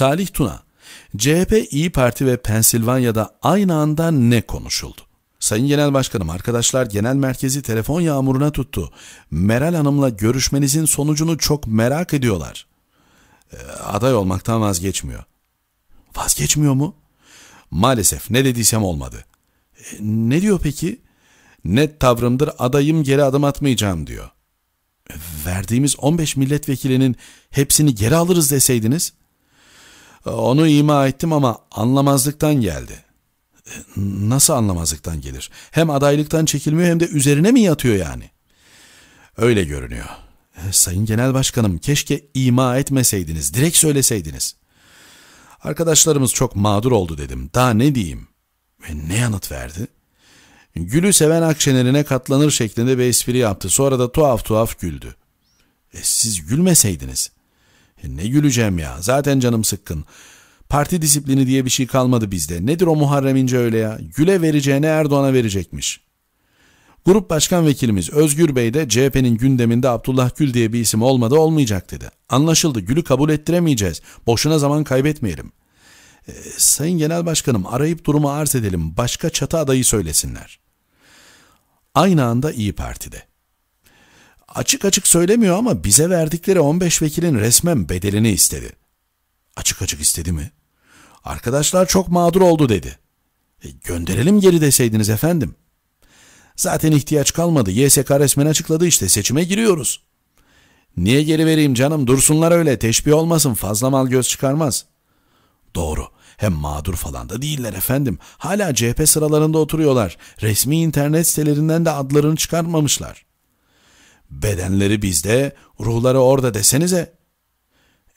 Salih Tuna, CHP, İyi Parti ve Pensilvanya'da aynı anda ne konuşuldu? Sayın Genel Başkanım arkadaşlar genel merkezi telefon yağmuruna tuttu. Meral Hanım'la görüşmenizin sonucunu çok merak ediyorlar. E, aday olmaktan vazgeçmiyor. Vazgeçmiyor mu? Maalesef ne dediysem olmadı. E, ne diyor peki? Net tavrımdır adayım geri adım atmayacağım diyor. E, verdiğimiz 15 milletvekilinin hepsini geri alırız deseydiniz. Ee, onu ima ettim ama anlamazlıktan geldi. Ee, nasıl anlamazlıktan gelir? Hem adaylıktan çekilmiyor hem de üzerine mi yatıyor yani? Öyle görünüyor. Ee, Sayın Genel Başkanım keşke ima etmeseydiniz, direkt söyleseydiniz. Arkadaşlarımız çok mağdur oldu dedim. Daha ne diyeyim? Ve ne yanıt verdi? Gülü seven Akşener'ine katlanır şeklinde bir espri yaptı. Sonra da tuhaf tuhaf güldü. E siz gülmeseydiniz. E, ne güleceğim ya zaten canım sıkkın. Parti disiplini diye bir şey kalmadı bizde. Nedir o Muharrem İnce öyle ya? Güle vereceğine Erdoğan'a verecekmiş. Grup Başkan Vekilimiz Özgür Bey de CHP'nin gündeminde Abdullah Gül diye bir isim olmadı olmayacak dedi. Anlaşıldı Gül'ü kabul ettiremeyeceğiz. Boşuna zaman kaybetmeyelim. E, Sayın Genel Başkanım arayıp durumu arz edelim. Başka çatı adayı söylesinler. Aynı anda İyi Parti'de. Açık açık söylemiyor ama bize verdikleri 15 vekilin resmen bedelini istedi. Açık açık istedi mi? Arkadaşlar çok mağdur oldu dedi. E, gönderelim geri deseydiniz efendim. Zaten ihtiyaç kalmadı. YSK resmen açıkladı işte seçime giriyoruz. Niye geri vereyim canım dursunlar öyle teşbih olmasın fazla mal göz çıkarmaz. Doğru hem mağdur falan da değiller efendim. Hala CHP sıralarında oturuyorlar. Resmi internet sitelerinden de adlarını çıkarmamışlar. Bedenleri bizde, ruhları orada desenize.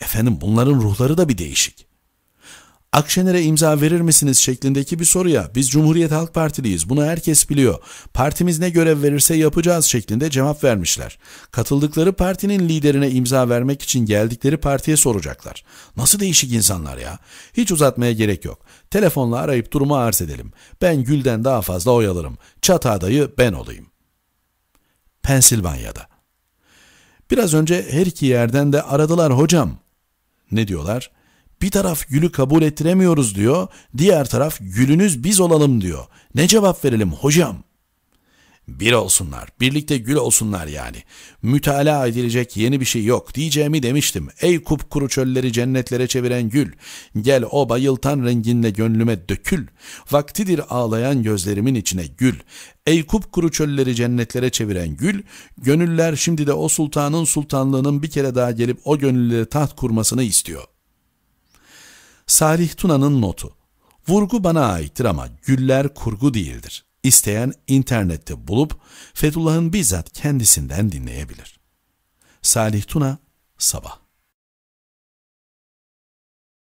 Efendim bunların ruhları da bir değişik. Akşener'e imza verir misiniz şeklindeki bir soruya biz Cumhuriyet Halk Partiliyiz bunu herkes biliyor. Partimiz ne görev verirse yapacağız şeklinde cevap vermişler. Katıldıkları partinin liderine imza vermek için geldikleri partiye soracaklar. Nasıl değişik insanlar ya? Hiç uzatmaya gerek yok. Telefonla arayıp durumu arz edelim. Ben Gül'den daha fazla oyalarım. alırım. ben olayım. Pensilvanya'da. Biraz önce her iki yerden de aradılar hocam. Ne diyorlar? Bir taraf gülü kabul ettiremiyoruz diyor, diğer taraf gülünüz biz olalım diyor. Ne cevap verelim hocam?'' Bir olsunlar, birlikte gül olsunlar yani. Mütalaa edilecek yeni bir şey yok diyeceğimi demiştim. Ey kupkuru çölleri cennetlere çeviren gül, gel o bayıltan renginle gönlüme dökül. Vaktidir ağlayan gözlerimin içine gül. Ey kupkuru çölleri cennetlere çeviren gül, gönüller şimdi de o sultanın sultanlığının bir kere daha gelip o gönüllere taht kurmasını istiyor. Salih Tuna'nın notu. Vurgu bana aittir ama güller kurgu değildir. İsteyen internette bulup Fethullah'ın bizzat kendisinden dinleyebilir. Salih Tuna, Sabah